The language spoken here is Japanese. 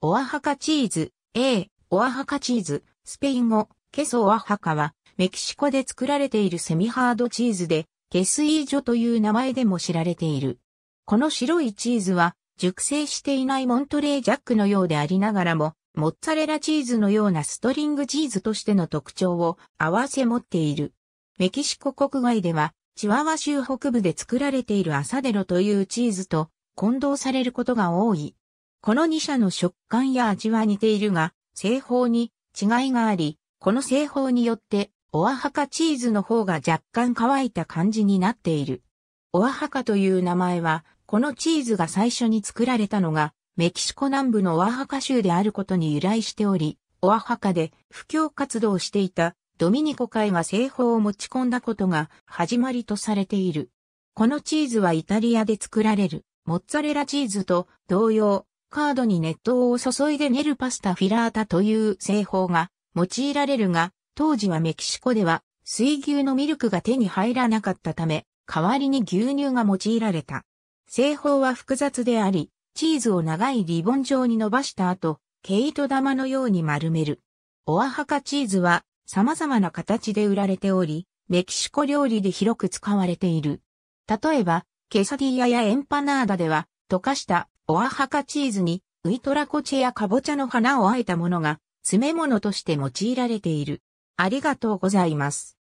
オアハカチーズ、A、オアハカチーズ、スペイン語、ケソオアハカは、メキシコで作られているセミハードチーズで、ケスイージョという名前でも知られている。この白いチーズは、熟成していないモントレージャックのようでありながらも、モッツァレラチーズのようなストリングチーズとしての特徴を合わせ持っている。メキシコ国外では、チワワ州北部で作られているアサデロというチーズと混同されることが多い。この2社の食感や味は似ているが、製法に違いがあり、この製法によって、オアハカチーズの方が若干乾いた感じになっている。オアハカという名前は、このチーズが最初に作られたのが、メキシコ南部のオアハカ州であることに由来しており、オアハカで布教活動をしていたドミニコ会が製法を持ち込んだことが始まりとされている。このチーズはイタリアで作られるモッツァレラチーズと同様、カードに熱湯を注いで練るパスタフィラータという製法が用いられるが、当時はメキシコでは水牛のミルクが手に入らなかったため、代わりに牛乳が用いられた。製法は複雑であり、チーズを長いリボン状に伸ばした後、毛糸玉のように丸める。オアハカチーズは様々な形で売られており、メキシコ料理で広く使われている。例えば、ケサディアやエンパナーダでは、溶かしたオアハカチーズに、ウイトラコチやカボチャの花をあえたものが、詰め物として用いられている。ありがとうございます。